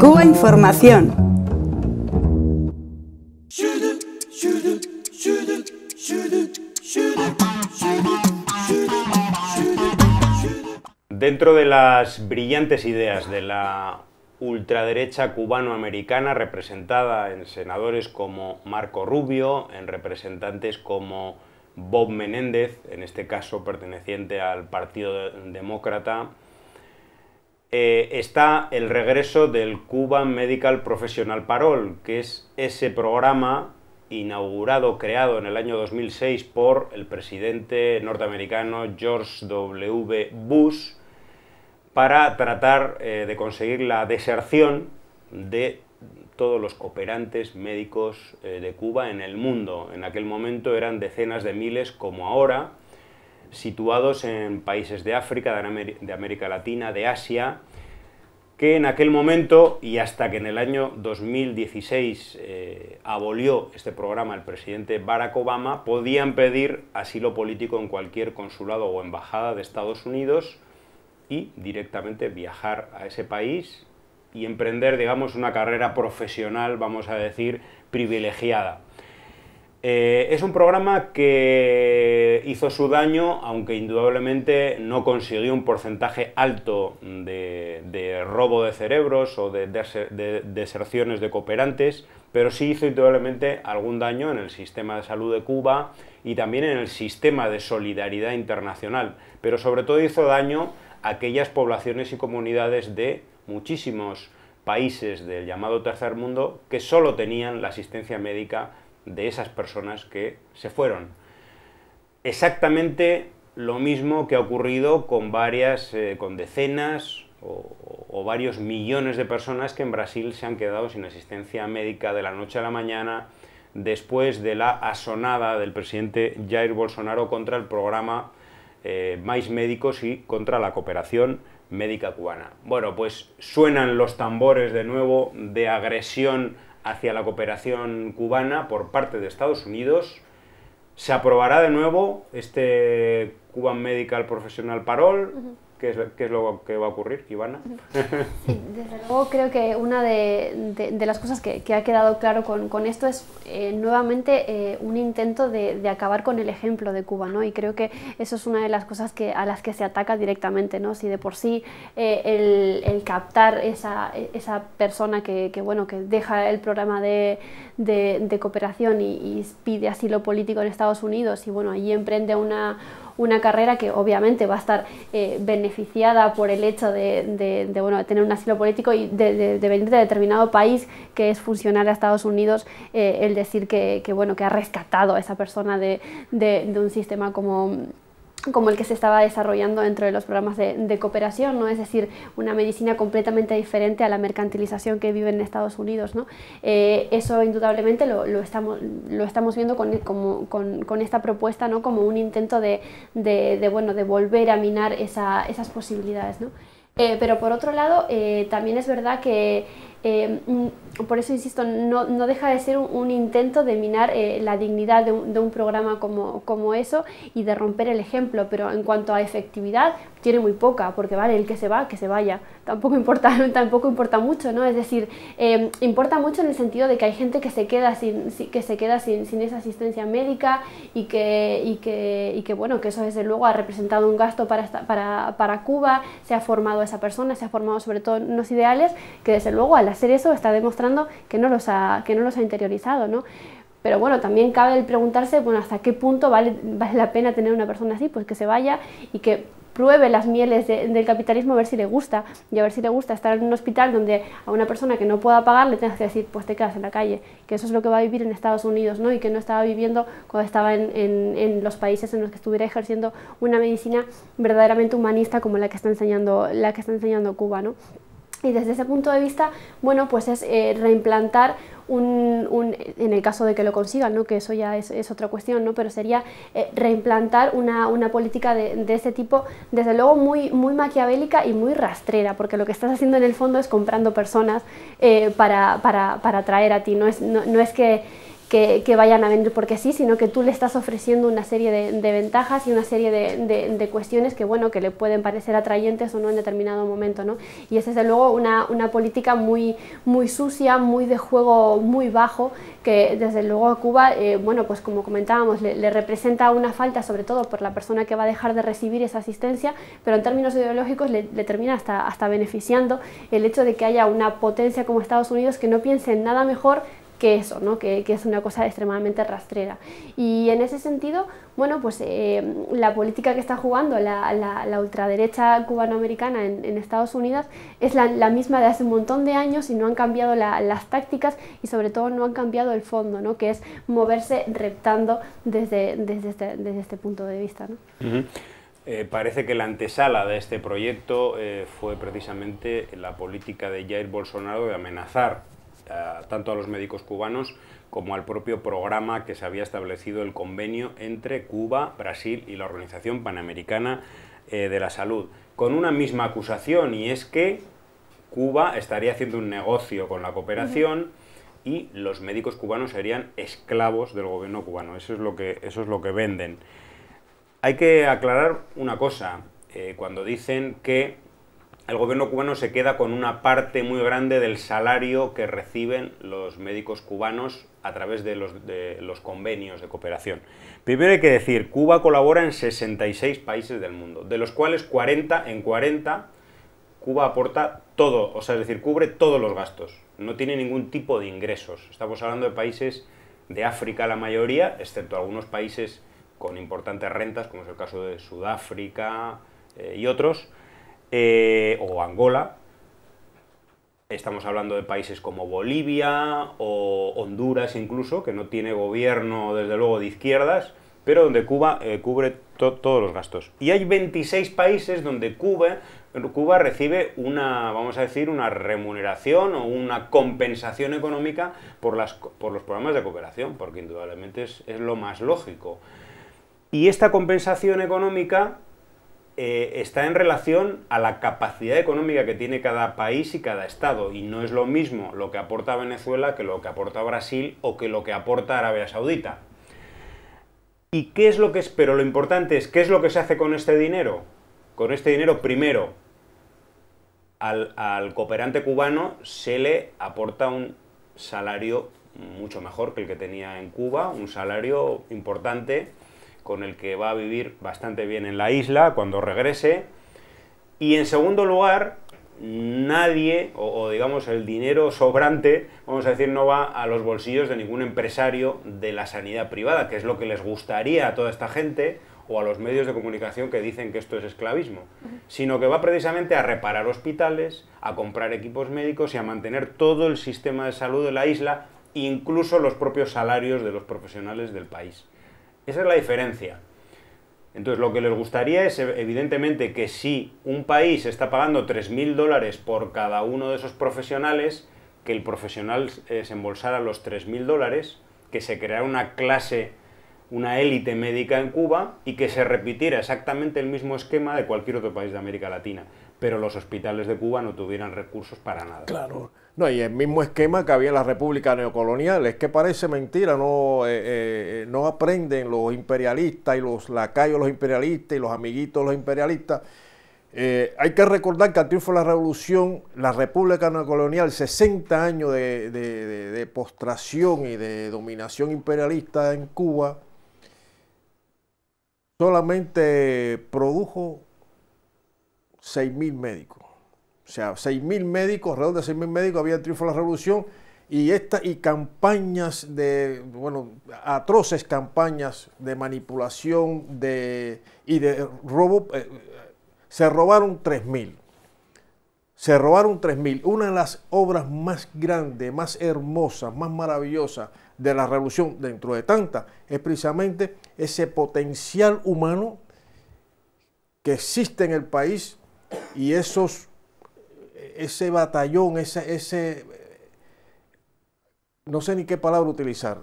Cuba Información. Dentro de las brillantes ideas de la ultraderecha cubanoamericana representada en senadores como Marco Rubio, en representantes como Bob Menéndez, en este caso perteneciente al Partido Demócrata, eh, está el regreso del Cuban Medical Professional Parole, que es ese programa inaugurado, creado en el año 2006 por el presidente norteamericano George W. Bush para tratar eh, de conseguir la deserción de todos los cooperantes médicos eh, de Cuba en el mundo. En aquel momento eran decenas de miles como ahora, situados en países de África, de América Latina, de Asia, que en aquel momento y hasta que en el año 2016 eh, abolió este programa el presidente Barack Obama, podían pedir asilo político en cualquier consulado o embajada de Estados Unidos y directamente viajar a ese país y emprender, digamos, una carrera profesional, vamos a decir, privilegiada. Eh, es un programa que hizo su daño, aunque indudablemente no consiguió un porcentaje alto de, robo de cerebros o de, de, deserciones de cooperantes, pero sí hizo indudablemente algún daño en el sistema de salud de Cuba y también en el sistema de solidaridad internacional, pero sobre todo hizo daño a aquellas poblaciones y comunidades de muchísimos países del llamado tercer mundo que solo tenían la asistencia médica de esas personas que se fueron. Exactamente lo mismo que ha ocurrido con varias, eh, con decenas o, varios millones de personas que en Brasil se han quedado sin asistencia médica de la noche a la mañana después de la asonada del presidente Jair Bolsonaro contra el programa eh, Mais Médicos y contra la cooperación médica cubana. Bueno, pues suenan los tambores de nuevo de agresión hacia la cooperación cubana por parte de Estados Unidos. Se aprobará de nuevo este Cuban Medical Professional Parole. ¿Qué es, lo que va a ocurrir, Ivana? Sí, desde luego creo que una de, de, las cosas que, que, ha quedado claro con, con esto es eh, nuevamente eh, un intento de, de, acabar con el ejemplo de Cuba, ¿no? Y creo que eso es una de las cosas que, a las que se ataca directamente, ¿no? Si de por sí eh, el, el, captar esa, esa persona que, que, bueno, que deja el programa de, cooperación y, y pide asilo político en Estados Unidos y, bueno, allí emprende una una carrera que obviamente va a estar eh, beneficiada por el hecho de, bueno, tener un asilo político y de, venir de determinado país que es funcional a Estados Unidos, eh, el decir que, que, bueno, que ha rescatado a esa persona de un sistema como como el que se estaba desarrollando dentro de los programas de, cooperación, ¿no? es decir, una medicina completamente diferente a la mercantilización que vive en Estados Unidos. ¿no? Eh, eso indudablemente lo, estamos, viendo con, esta propuesta ¿no? como un intento de, bueno, de volver a minar esas posibilidades. Eh, pero por otro lado, eh, también es verdad que Em, mm, por eso insisto, no, deja de ser un, intento de minar eh, la dignidad de un, programa como, eso y de romper el ejemplo, pero en cuanto a efectividad, tiene muy poca, porque vale, el que se va, que se vaya, tampoco importa, tampoco importa mucho, ¿no? Es decir, em, importa mucho en el sentido de que hay gente que se queda sin, que se queda sin, sin esa asistencia médica y que, y que, y que, bueno, que eso desde luego ha representado un gasto para, para, para, Cuba, se ha formado esa persona, se ha formado sobre todo unos ideales que desde luego al hacer eso está demostrando que no los ha, que no los ha interiorizado, ¿no? Pero bueno, también cabe el preguntarse, bueno, hasta qué punto vale, vale la pena tener una persona así, pues que se vaya y que pruebe las mieles del capitalismo a ver si le gusta y a ver si le gusta estar en un hospital donde a una persona que no pueda pagar le tengas que decir pues te quedas en la calle, que eso es lo que va a vivir en Estados Unidos ¿no? y que no estaba viviendo cuando estaba en, los países en los que estuviera ejerciendo una medicina verdaderamente humanista como la que está enseñando, la que está enseñando Cuba. Y desde ese punto de vista, bueno, pues es eh, reimplantar un, en el caso de que lo consigan, ¿no? que eso ya es, otra cuestión, ¿no? pero sería eh, reimplantar una, política de, ese tipo, desde luego muy, muy maquiavélica y muy rastrera, porque lo que estás haciendo en el fondo es comprando personas eh, para, para, atraer a ti, no es, no es que que, vayan a venir porque sí, sino que tú le estás ofreciendo una serie de, ventajas y una serie de, cuestiones que, bueno, que le pueden parecer atrayentes o no en determinado momento, ¿no? Y es desde luego una, política muy, sucia, muy de juego muy bajo, que desde luego a Cuba, eh, bueno, pues como comentábamos, le, representa una falta, sobre todo por la persona que va a dejar de recibir esa asistencia, pero en términos ideológicos le, termina hasta, hasta beneficiando el hecho de que haya una potencia como Estados Unidos que no piense en nada mejor que eso, ¿no? que, es una cosa extremadamente rastrera. Y en ese sentido, bueno, pues eh, la política que está jugando la, ultraderecha cubanoamericana en, Estados Unidos es la, misma de hace un montón de años y no han cambiado las tácticas y sobre todo no han cambiado el fondo, ¿no? que es moverse reptando desde, desde, este, este punto de vista. Eh, parece que la antesala de este proyecto eh, fue precisamente la política de Jair Bolsonaro de amenazar tanto a los médicos cubanos como al propio programa que se había establecido el convenio entre Cuba, Brasil y la Organización Panamericana eh, de la Salud, con una misma acusación y es que Cuba estaría haciendo un negocio con la cooperación. y los médicos cubanos serían esclavos del gobierno cubano. Eso es lo que, eso es lo que venden. Hay que aclarar una cosa. Eh, cuando dicen que el gobierno cubano se queda con una parte muy grande del salario que reciben los médicos cubanos a través de los, convenios de cooperación. Primero hay que decir, Cuba colabora en 66 países del mundo, de los cuales 40 en 40 Cuba aporta todo, o sea, es decir, cubre todos los gastos, no tiene ningún tipo de ingresos. Estamos hablando de países de África la mayoría, excepto algunos países con importantes rentas, como es el caso de Sudáfrica eh, y otros, eh, o Angola. Estamos hablando de países como Bolivia o Honduras incluso, que no tiene gobierno desde luego de izquierdas, pero donde Cuba eh, cubre todos los gastos. Y hay 26 países donde Cuba, Cuba recibe una, vamos a decir, una remuneración o una compensación económica por, las, por los programas de cooperación, porque indudablemente es, es lo más lógico. Y esta compensación económica eh, está en relación a la capacidad económica que tiene cada país y cada estado. Y no es lo mismo lo que aporta Venezuela que lo que aporta Brasil o que lo que aporta Arabia Saudita. ¿Y qué es lo que es? Pero lo importante es, ¿qué es lo que se hace con este dinero? Con este dinero, primero, al cooperante cubano se le aporta un salario mucho mejor que el que tenía en Cuba, un salario importante con el que va a vivir bastante bien en la isla cuando regrese. Y en segundo lugar, nadie, o, digamos el dinero sobrante, vamos a decir, no va a los bolsillos de ningún empresario de la sanidad privada, que es lo que les gustaría a toda esta gente o a los medios de comunicación que dicen que esto es esclavismo, sino que va precisamente a reparar hospitales, a comprar equipos médicos y a mantener todo el sistema de salud de la isla, incluso los propios salarios de los profesionales del país. Esa es la diferencia. Entonces, lo que les gustaría es, evidentemente, que si un país está pagando 3.000 dólares por cada uno de esos profesionales, que el profesional eh, se embolsara los 3.000 dólares, que se creara una clase, una élite médica en Cuba y que se repitiera exactamente el mismo esquema de cualquier otro país de América Latina pero los hospitales de Cuba no tuvieran recursos para nada. Claro. No, y el mismo esquema que había en la República Neocolonial, es que parece mentira, no, eh, eh, no aprenden los imperialistas y los lacayos los imperialistas y los amiguitos los imperialistas. Eh, hay que recordar que al triunfo de la revolución, la República Neocolonial, 60 años de postración y de dominación imperialista en Cuba, solamente produjo 6.000 médicos. O sea, 6.000 médicos, alrededor de 6.000 médicos ...había triunfo de la revolución y, esta, y campañas de, bueno, atroces campañas de manipulación de, y de robo. Eh, se robaron 3.000. Se robaron 3.000. Una de las obras más grandes, más hermosas, más maravillosas de la revolución, dentro de tantas, es precisamente ese potencial humano que existe en el país y esos, ese batallón, ese, ese, no sé ni qué palabra utilizar.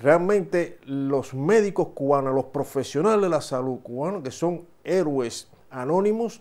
Realmente los médicos cubanos, los profesionales de la salud cubanos, que son héroes anónimos,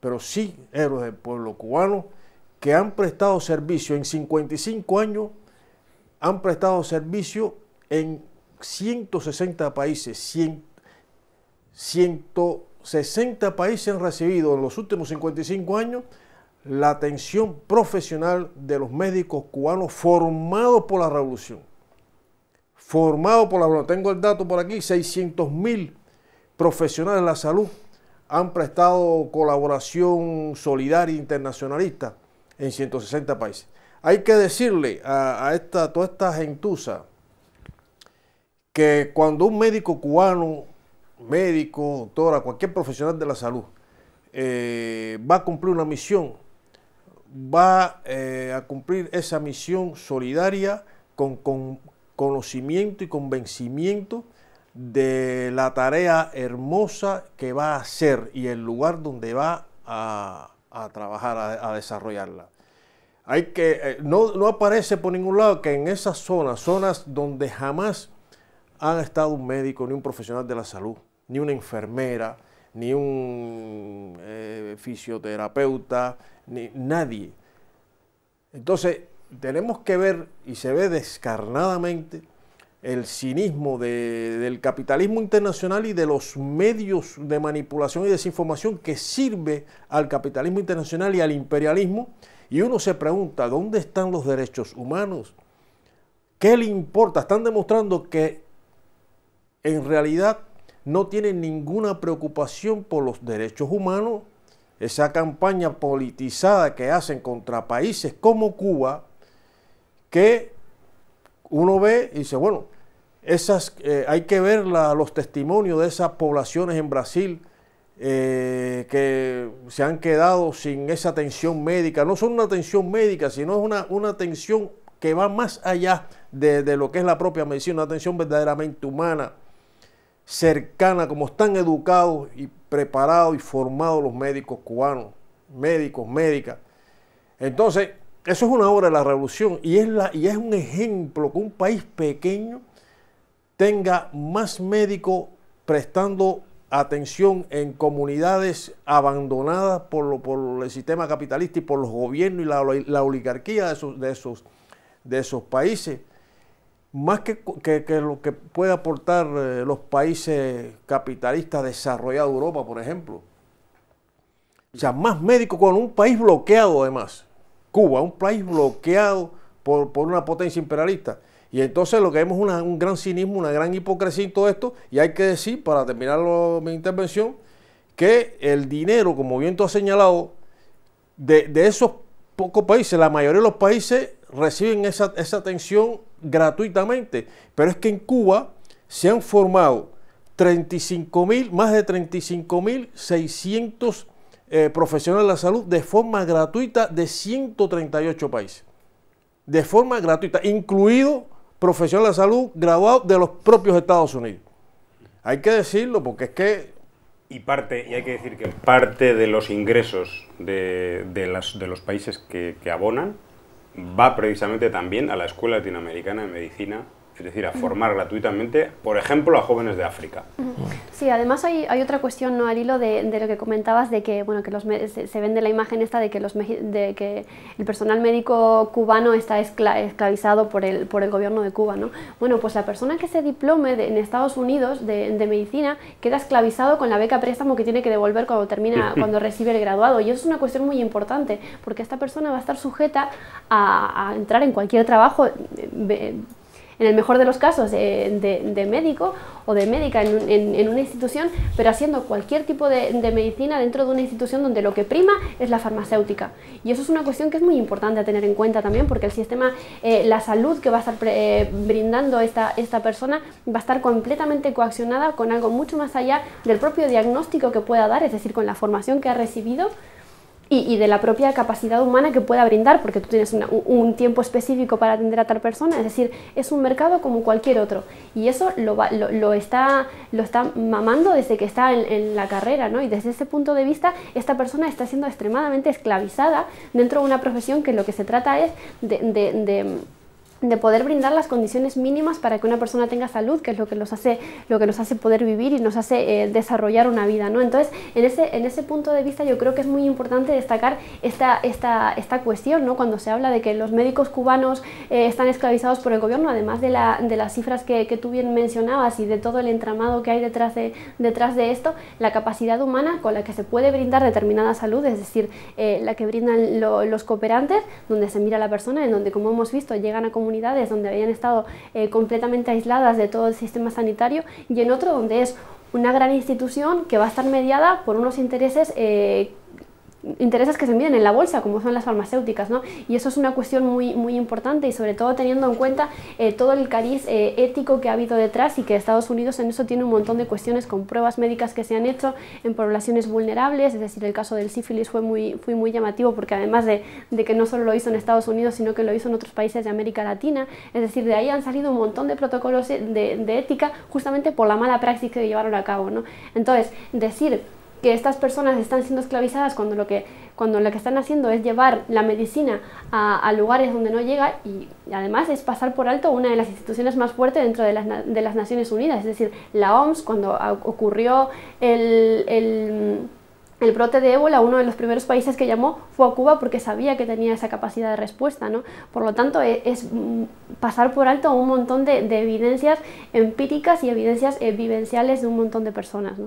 pero sí héroes del pueblo cubano, que han prestado servicio en 55 años, han prestado servicio en 160 países, 100, 100 60 países han recibido en los últimos 55 años la atención profesional de los médicos cubanos formados por la revolución. Formados por la Tengo el dato por aquí, 600.000 mil profesionales de la salud han prestado colaboración solidaria e internacionalista en 160 países. Hay que decirle a, esta, toda esta gentuza que cuando un médico cubano médico, doctora, cualquier profesional de la salud, eh, va a cumplir una misión, va eh, a cumplir esa misión solidaria con, conocimiento y convencimiento de la tarea hermosa que va a hacer y el lugar donde va a, trabajar, a, desarrollarla. Hay que, eh, no, no, aparece por ningún lado que en esas zonas, zonas donde jamás han estado un médico ni un profesional de la salud, ni una enfermera, ni un eh, fisioterapeuta, ni nadie. Entonces, tenemos que ver, y se ve descarnadamente, el cinismo del capitalismo internacional y de los medios de manipulación y desinformación que sirve al capitalismo internacional y al imperialismo. Y uno se pregunta, ¿dónde están los derechos humanos? ¿Qué le importa? Están demostrando que en realidad no tienen ninguna preocupación por los derechos humanos. Esa campaña politizada que hacen contra países como Cuba, que uno ve y dice, bueno, esas, eh, hay que ver los testimonios de esas poblaciones en Brasil eh, que se han quedado sin esa atención médica. No son una atención médica, sino es una, atención que va más allá de, de lo que es la propia medicina, una atención verdaderamente humana cercana, como están educados y preparados y formados los médicos cubanos, médicos, médicas. Entonces, eso es una obra de la revolución y es, la, y es un ejemplo que un país pequeño tenga más médicos prestando atención en comunidades abandonadas por, por el sistema capitalista y por los gobiernos y la, la oligarquía de de, esos, de esos países más que, lo que puede aportar eh, los países capitalistas desarrollados, Europa, por ejemplo. O sea, más médicos con un país bloqueado además. Cuba, un país bloqueado por, una potencia imperialista. Y entonces lo que vemos es un gran cinismo, una gran hipocresía en todo esto. Y hay que decir, para terminar mi intervención, que el dinero, como bien tú has señalado, de, esos pocos países, la mayoría de los países reciben esa, esa atención gratuitamente. Pero es que en Cuba se han formado 35 más de 35.600 eh, profesionales de la salud de forma gratuita de 138 países. De forma gratuita, incluido profesionales de la salud graduados de los propios Estados Unidos. Hay que decirlo porque es que... Y parte, y hay que decir que parte de los ingresos de, de los países que abonan va precisamente también a la Escuela Latinoamericana de Medicina es decir, a formar gratuitamente, por ejemplo, a jóvenes de África. Sí, además hay, otra cuestión, ¿no? Al hilo de, lo que comentabas, de que, bueno, que los, se, vende la imagen esta de que, los, de que el personal médico cubano está esclavizado por el, por el gobierno de Cuba, ¿no? Bueno, pues la persona que se diplome en Estados Unidos de, medicina queda esclavizado con la beca préstamo que tiene que devolver cuando termina, cuando recibe el graduado. Y eso es una cuestión muy importante, porque esta persona va a estar sujeta a, a entrar en cualquier trabajo eh, en el mejor de los casos, de, médico o de médica en, una institución, pero haciendo cualquier tipo de, medicina dentro de una institución donde lo que prima es la farmacéutica. Y eso es una cuestión que es muy importante a tener en cuenta también, porque el sistema, eh, la salud que va a estar eh, brindando esta, esta persona va a estar completamente coaccionada con algo mucho más allá del propio diagnóstico que pueda dar, es decir, con la formación que ha recibido y, de la propia capacidad humana que pueda brindar, porque tú tienes un tiempo específico para atender a tal persona, es decir, es un mercado como cualquier otro. Y eso lo, lo, está, lo está mamando desde que está en, la carrera, ¿no? Y desde ese punto de vista, esta persona está siendo extremadamente esclavizada dentro de una profesión que lo que se trata es de de poder brindar las condiciones mínimas para que una persona tenga salud, que es lo que los hace, lo que nos hace poder vivir y nos hace eh, desarrollar una vida, ¿no? Entonces, en ese, en ese punto de vista yo creo que es muy importante destacar esta, esta, esta cuestión, ¿no? Cuando se habla de que los médicos cubanos eh, están esclavizados por el gobierno, además de, la, de las cifras que, que, tú bien mencionabas y de todo el entramado que hay detrás de, detrás de esto, la capacidad humana con la que se puede brindar determinada salud, es decir, eh, la que brindan los cooperantes, donde se mira a la persona, en donde, como hemos visto, llegan a comunicar donde habían estado eh, completamente aisladas de todo el sistema sanitario y en otro donde es una gran institución que va a estar mediada por unos intereses eh, intereses que se miden en la bolsa, como son las farmacéuticas, ¿no? Y eso es una cuestión muy, muy importante y sobre todo teniendo en cuenta eh, todo el cariz eh, ético que ha habido detrás y que Estados Unidos en eso tiene un montón de cuestiones con pruebas médicas que se han hecho en poblaciones vulnerables, es decir, el caso del sífilis fue muy, muy llamativo porque además de, que no solo lo hizo en Estados Unidos, sino que lo hizo en otros países de América Latina, es decir, de ahí han salido un montón de protocolos de, de ética justamente por la mala práctica que llevaron a cabo, ¿no? Entonces, decir que estas personas están siendo esclavizadas cuando lo que, cuando lo que están haciendo es llevar la medicina a, lugares donde no llega y además es pasar por alto una de las instituciones más fuertes dentro de las, Naciones Unidas, es decir, la OMS cuando ocurrió el, brote de ébola, uno de los primeros países que llamó fue a Cuba porque sabía que tenía esa capacidad de respuesta. ¿no? Por lo tanto, e, es, mm, pasar por alto un montón de, evidencias empíricas y evidencias evidenciales eh, vivenciales de un montón de personas.